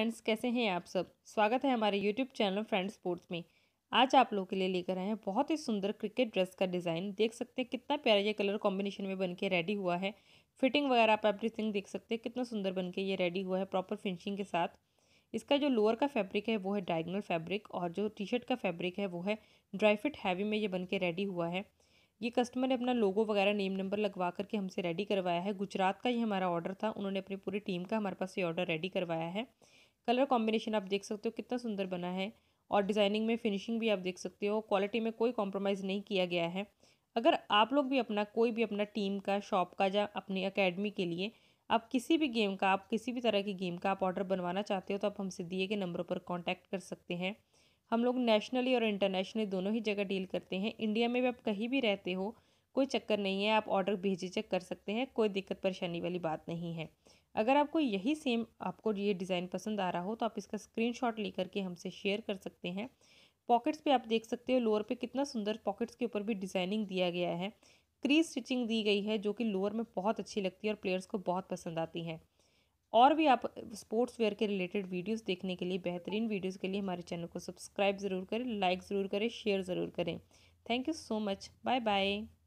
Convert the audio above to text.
friends कैसे हैं आप सब स्वागत है हमारे यूट्यूब चैनल फ्रेंड स्पोर्ट्स में आज आप लोगों के लिए लेकर आए हैं बहुत ही सुंदर क्रिकेट ड्रेस का डिज़ाइन देख सकते हैं कितना प्यारा ये कलर कॉम्बिनेशन में बन के रेडी हुआ है फिटिंग वगैरह आप एवरीथिंग देख सकते हैं कितना सुंदर बन के ये रेडी हुआ है प्रॉपर फिनिशिंग के साथ इसका जो लोअर का फैब्रिक है वो है डायगनल फैब्रिक और जो टी शर्ट का फैब्रिक है वो है ड्राई फिट हैवी में ये बन रेडी हुआ है ये कस्टमर ने अपना लोगो वगैरह नेम नंबर लगवा करके हमसे रेडी करवाया है गुजरात का ये हमारा ऑर्डर था उन्होंने अपनी पूरी टीम का हमारे पास ये ऑर्डर रेडी करवाया है कलर कॉम्बिनेशन आप देख सकते हो कितना सुंदर बना है और डिज़ाइनिंग में फिनिशिंग भी आप देख सकते हो क्वालिटी में कोई कॉम्प्रोमाइज़ नहीं किया गया है अगर आप लोग भी अपना कोई भी अपना टीम का शॉप का या अपनी अकेडमी के लिए आप किसी भी गेम का आप किसी भी तरह की गेम का आप ऑर्डर बनवाना चाहते हो तो आप हमसे दिए गए नंबरों पर कॉन्टैक्ट कर सकते हैं हम लोग नेशनली और इंटरनेशनली दोनों ही जगह डील करते हैं इंडिया में भी आप कहीं भी रहते हो कोई चक्कर नहीं है आप ऑर्डर भेजिचक कर सकते हैं कोई दिक्कत परेशानी वाली बात नहीं है अगर आपको यही सेम आपको ये डिज़ाइन पसंद आ रहा हो तो आप इसका स्क्रीनशॉट लेकर के हमसे शेयर कर सकते हैं पॉकेट्स पे आप देख सकते हो लोअर पे कितना सुंदर पॉकेट्स के ऊपर भी डिज़ाइनिंग दिया गया है क्रीज स्टिचिंग दी गई है जो कि लोअर में बहुत अच्छी लगती है और प्लेयर्स को बहुत पसंद आती है और भी आप स्पोर्ट्स वेयर के रिलेटेड वीडियोस देखने के लिए बेहतरीन वीडियोस के लिए हमारे चैनल को सब्सक्राइब ज़रूर करें लाइक ज़रूर करें शेयर ज़रूर करें thank you so much bye bye